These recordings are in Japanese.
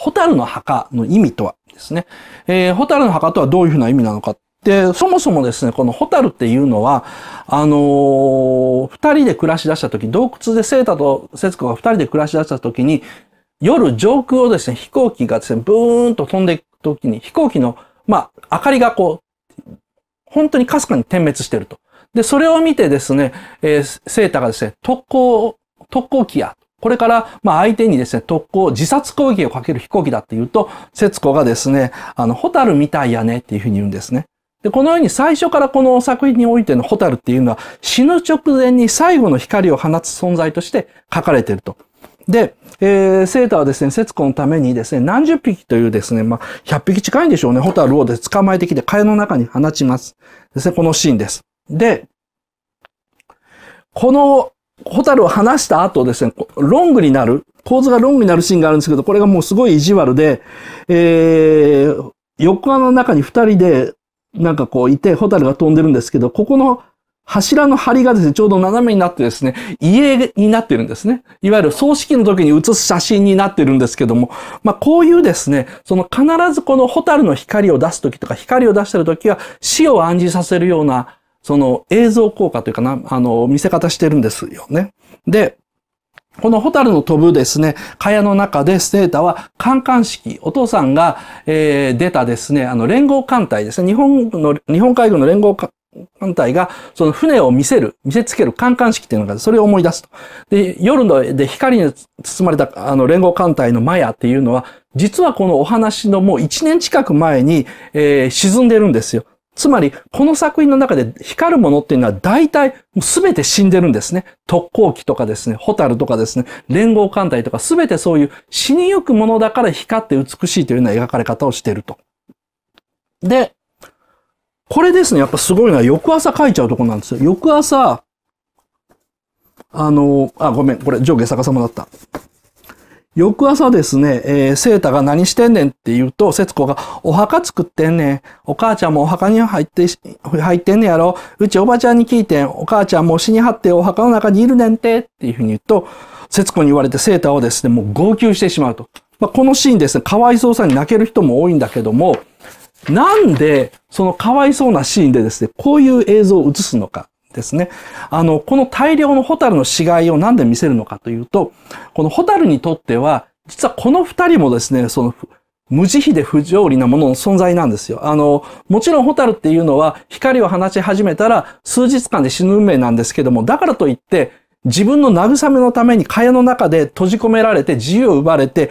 ホタルの墓の意味とはですね、えー、ホタルの墓とはどういうふうな意味なのかで、そもそもですね、このホタルっていうのは、あのー、二人で暮らし出した時、洞窟でセータとセツコが二人で暮らし出した時に、夜上空をですね、飛行機がですね、ブーンと飛んでいく時に、飛行機の、まあ、明かりがこう、本当にかすかに点滅してると。で、それを見てですね、えー、セータがですね、特攻、特攻機や、これから、まあ相手にですね、特攻、自殺攻撃をかける飛行機だって言うと、節子がですね、あの、ホタルみたいやねっていうふうに言うんですね。で、このように最初からこの作品においてのホタルっていうのは、死ぬ直前に最後の光を放つ存在として書かれていると。で、えー、セーターはですね、節子のためにですね、何十匹というですね、まあ、100匹近いんでしょうね、ホタルをで捕まえてきて、蚊帳の中に放ちます。ですね、このシーンです。で、このホタルを離した後ですね、ロングになる、構図がロングになるシーンがあるんですけど、これがもうすごい意地悪で、えー、横穴の中に二人で、なんかこういて、ホタルが飛んでるんですけど、ここの柱の梁がですね、ちょうど斜めになってですね、家になってるんですね。いわゆる葬式の時に写す写真になってるんですけども、まあこういうですね、その必ずこのホタルの光を出す時とか、光を出してる時は死を暗示させるようなその映像効果というかな、あの、見せ方してるんですよね。で、このホタルの飛ぶですね、蚊帳の中でステータは観艦式、お父さんが、えー、出たですね、あの連合艦隊ですね、日本の、日本海軍の連合艦隊が、その船を見せる、見せつける観艦式っていうのが、それを思い出すと。で、夜ので光に包まれたあの連合艦隊のマヤっていうのは、実はこのお話のもう1年近く前に、えー、沈んでるんですよ。つまり、この作品の中で光るものっていうのは大体全て死んでるんですね。特攻機とかですね、ホタルとかですね、連合艦隊とか全てそういう死にゆくものだから光って美しいというような描かれ方をしていると。で、これですね、やっぱすごいのは翌朝書いちゃうとこなんですよ。翌朝、あの、あ、ごめん、これ上下逆さまだった。翌朝ですね、えー、セータが何してんねんって言うと、節子が、お墓作ってんねん。お母ちゃんもお墓に入って、入ってんねやろ。うちおばちゃんに聞いてん。お母ちゃんも死に張ってお墓の中にいるねんて。っていうふうに言うと、節子に言われてセータをですね、もう号泣してしまうと。まあ、このシーンですね、かわいそうさに泣ける人も多いんだけども、なんで、そのかわいそうなシーンでですね、こういう映像を映すのか。ですね。あの、この大量のホタルの死骸を何で見せるのかというと、このホタルにとっては、実はこの二人もですね、その、無慈悲で不条理なものの存在なんですよ。あの、もちろんホタルっていうのは光を放ち始めたら数日間で死ぬ運命なんですけども、だからといって自分の慰めのために蚊帳の中で閉じ込められて自由を奪われて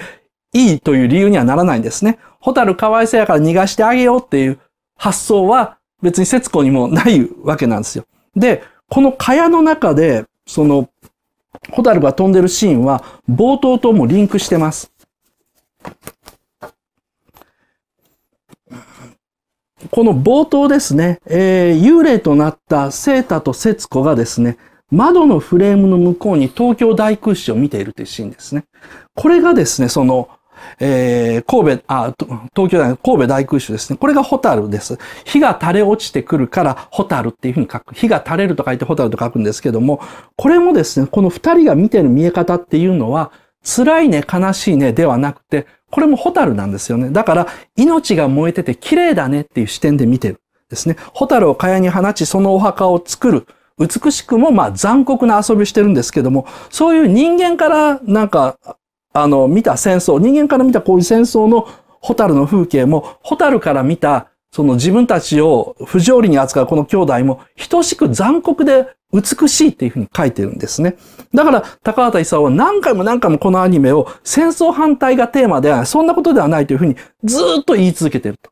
いいという理由にはならないんですね。ホタル可愛さやから逃がしてあげようっていう発想は別に節子にもないわけなんですよ。で、この蚊帳の中で、その、ホタルが飛んでるシーンは、冒頭ともリンクしてます。この冒頭ですね、えー、幽霊となったセータと節子がですね、窓のフレームの向こうに東京大空襲を見ているというシーンですね。これがですね、その、えー、神戸、あ、東京大学、神戸大空襲ですね。これがホタルです。火が垂れ落ちてくるから、ホタルっていうふうに書く。火が垂れると書いてホタルと書くんですけども、これもですね、この二人が見てる見え方っていうのは、辛いね、悲しいねではなくて、これもホタルなんですよね。だから、命が燃えてて綺麗だねっていう視点で見てる。ですね。ホタルを蚊帳に放ち、そのお墓を作る。美しくも、まあ、残酷な遊びしてるんですけども、そういう人間から、なんか、あの、見た戦争、人間から見たこういう戦争のホタルの風景も、ホタルから見た、その自分たちを不条理に扱うこの兄弟も、等しく残酷で美しいっていうふうに書いてるんですね。だから、高畑勲は何回も何回もこのアニメを戦争反対がテーマで、そんなことではないというふうにずっと言い続けてると。